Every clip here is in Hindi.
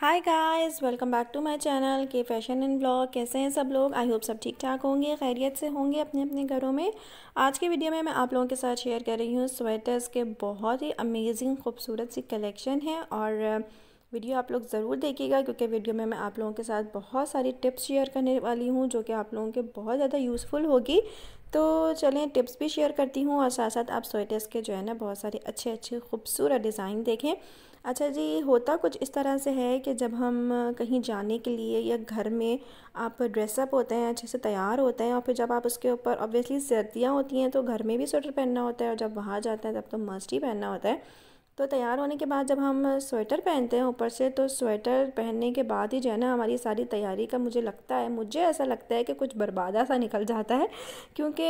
hi guys welcome back to my channel के फैशन एंड ब्लॉग कैसे हैं सब लोग आई होप सब ठीक ठाक होंगे खैरियत से होंगे अपने अपने घरों में आज के वीडियो में मैं आप लोगों के साथ शेयर कर रही हूँ स्वेटर्स के बहुत ही अमेजिंग खूबसूरत सी कलेक्शन है और वीडियो आप लोग ज़रूर देखिएगा क्योंकि वीडियो में मैं आप लोगों के साथ बहुत सारी टिप्स शेयर करने वाली हूँ जो कि आप लोगों के बहुत ज़्यादा यूज़फुल होगी तो चलें टिप्स भी शेयर करती हूँ और साथ साथ आप स्वेटर्स के जो है ना बहुत सारे अच्छे अच्छे खूबसूरत डिज़ाइन देखें अच्छा जी होता कुछ इस तरह से है कि जब हम कहीं जाने के लिए या घर में आप ड्रेसअप होते हैं अच्छे से तैयार होते हैं और फिर जब आप उसके ऊपर ऑब्वियसली सर्दियाँ होती हैं तो घर में भी स्वेटर पहनना होता है और जब वहाँ जाते हैं तब तो मस्ट ही पहनना होता है तो तैयार होने के बाद जब हम स्वेटर पहनते हैं ऊपर से तो स्वेटर पहनने के बाद ही जो है ना हमारी सारी तैयारी का मुझे लगता है मुझे ऐसा लगता है कि कुछ बर्बादा सा निकल जाता है क्योंकि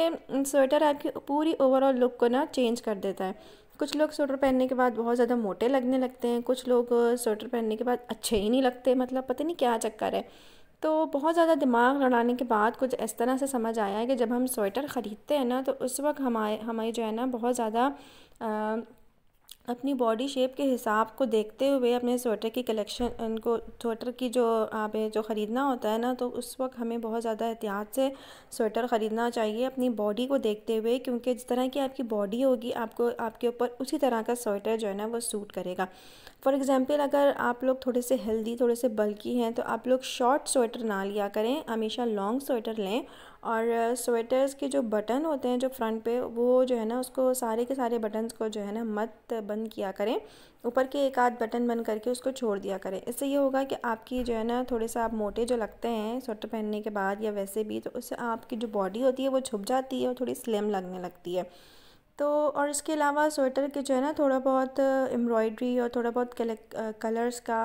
स्वेटर आपकी पूरी ओवरऑल लुक को ना चेंज कर देता है कुछ लोग स्वेटर पहनने के बाद बहुत ज़्यादा मोटे लगने लगते हैं कुछ लोग स्वेटर पहनने के बाद अच्छे ही नहीं लगते मतलब पता नहीं क्या चक्कर है तो बहुत ज़्यादा दिमाग लड़ाने के बाद कुछ इस तरह से समझ आया है कि जब हम स्वेटर ख़रीदते हैं ना तो उस वक्त हमारे हमारी जो है ना बहुत ज़्यादा अपनी बॉडी शेप के हिसाब को देखते हुए अपने स्वेटर की कलेक्शन को स्वेटर की जो आप जो ख़रीदना होता है ना तो उस वक्त हमें बहुत ज़्यादा एहतियात से स्वेटर ख़रीदना चाहिए अपनी बॉडी को देखते हुए क्योंकि जिस तरह की आपकी बॉडी होगी आपको आपके ऊपर उसी तरह का स्वेटर जो है ना वो सूट करेगा फॉर एग्ज़ाम्पल अगर आप लोग थोड़े से हेल्दी थोड़े से बल्कि हैं तो आप लोग शॉर्ट स्वेटर ना लिया करें हमेशा लॉन्ग स्वेटर लें और स्वेटर्स के जो बटन होते हैं जो फ्रंट पे वो जो है ना उसको सारे के सारे बटन्स को जो है ना मत बंद किया करें ऊपर के एक आध बटन बंद करके उसको छोड़ दिया करें इससे ये होगा कि आपकी जो है ना थोड़े से आप मोटे जो लगते हैं स्वेटर पहनने के बाद या वैसे भी तो उससे आपकी जो बॉडी होती है वो छुप जाती है और थोड़ी स्लिम लगने लगती है तो और इसके अलावा स्वेटर के जो है ना थोड़ा बहुत एम्ब्रॉयडरी और थोड़ा बहुत कलर्स का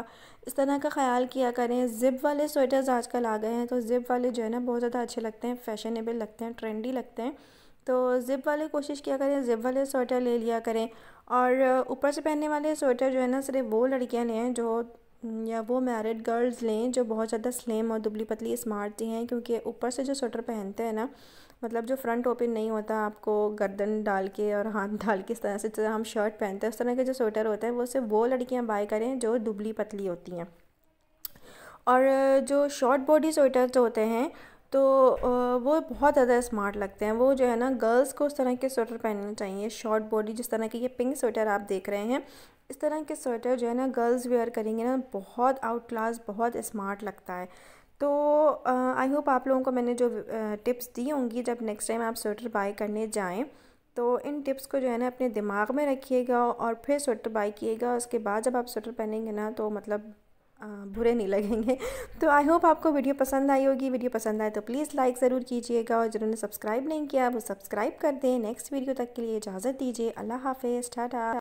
इस तरह का ख्याल किया करें ज़िप वाले स्वेटर्स आजकल आ गए हैं तो ज़िप वाले जो है ना बहुत ज़्यादा अच्छे लगते हैं फैशनेबल लगते हैं ट्रेंडी लगते हैं तो ज़िप वाले कोशिश किया करें ज़िप वाले स्वेटर ले लिया करें और ऊपर से पहनने वाले स्वेटर जो है ना सिर्फ वो लड़कियाँ लें जो या वो मैरिड गर्ल्स लें जो बहुत ज़्यादा स्लिम और दुबली पतली स्मार्ट हैं क्योंकि ऊपर से जो स्वेटर पहनते हैं ना मतलब जो फ्रंट ओपन नहीं होता आपको गर्दन डाल के और हाथ डाल के इस तरह से तरह हम शर्ट पहनते हैं उस तरह के जो स्वेटर होते हैं वो सिर्फ वो लड़कियाँ बाय करें जो दुबली पतली होती हैं और जो शॉर्ट बॉडी स्वेटर जो होते हैं तो वो बहुत ज़्यादा स्मार्ट लगते हैं वो जो है ना गर्ल्स को उस तरह के स्वेटर पहनने चाहिए शॉर्ट बॉडी जिस तरह के ये पिंक स्वेटर आप देख रहे हैं इस तरह के स्वेटर जो है ना गर्ल्स वेयर करेंगे ना बहुत आउट क्लास बहुत स्मार्ट लगता है तो आई होप आप लोगों को मैंने जो टिप्स दी होंगी जब नेक्स्ट टाइम आप स्वेटर बाय करने जाएं तो इन टिप्स को जो है ना अपने दिमाग में रखिएगा और फिर स्वेटर बाय किएगा उसके बाद जब आप स्वेटर पहनेंगे ना तो मतलब बुरे नहीं लगेंगे तो आई होप आपको वीडियो पसंद आई होगी वीडियो पसंद आए तो प्लीज़ लाइक ज़रूर कीजिएगा और जिन्होंने सब्सक्राइब नहीं किया वो सब्सक्राइब कर दें नेक्स्ट वीडियो तक के लिए इजाज़त दीजिए अल्लाह हाफ़ टाटा